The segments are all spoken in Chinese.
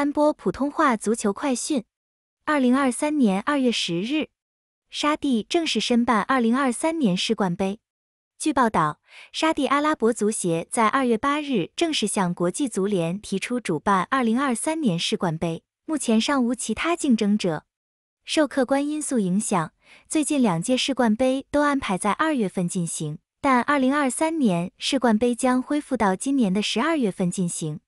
三播普通话足球快讯：二零二三年二月十日，沙地正式申办二零二三年世冠杯。据报道，沙地阿拉伯足协在二月八日正式向国际足联提出主办二零二三年世冠杯，目前尚无其他竞争者。受客观因素影响，最近两届世冠杯都安排在二月份进行，但二零二三年世冠杯将恢复到今年的十二月份进行。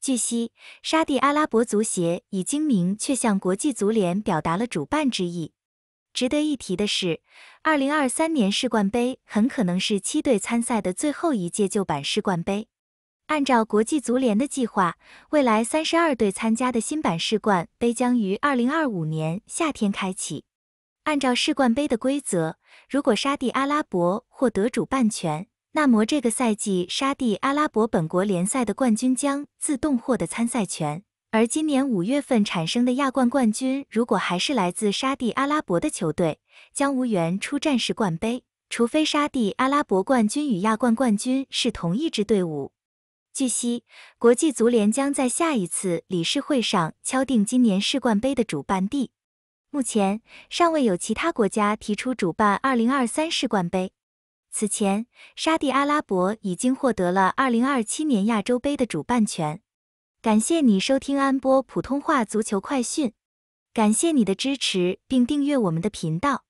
据悉，沙地阿拉伯足协已经明确向国际足联表达了主办之意。值得一提的是，二零二三年世冠杯很可能是七队参赛的最后一届旧版世冠杯。按照国际足联的计划，未来三十二队参加的新版世冠杯将于二零二五年夏天开启。按照世冠杯的规则，如果沙地阿拉伯获得主办权，那么，这个赛季沙地阿拉伯本国联赛的冠军将自动获得参赛权。而今年五月份产生的亚冠冠军，如果还是来自沙地阿拉伯的球队，将无缘出战世冠杯，除非沙地阿拉伯冠军与亚冠冠军是同一支队伍。据悉，国际足联将在下一次理事会上敲定今年世冠杯的主办地。目前，尚未有其他国家提出主办2023世冠杯。此前，沙地阿拉伯已经获得了2027年亚洲杯的主办权。感谢你收听安波普通话足球快讯，感谢你的支持并订阅我们的频道。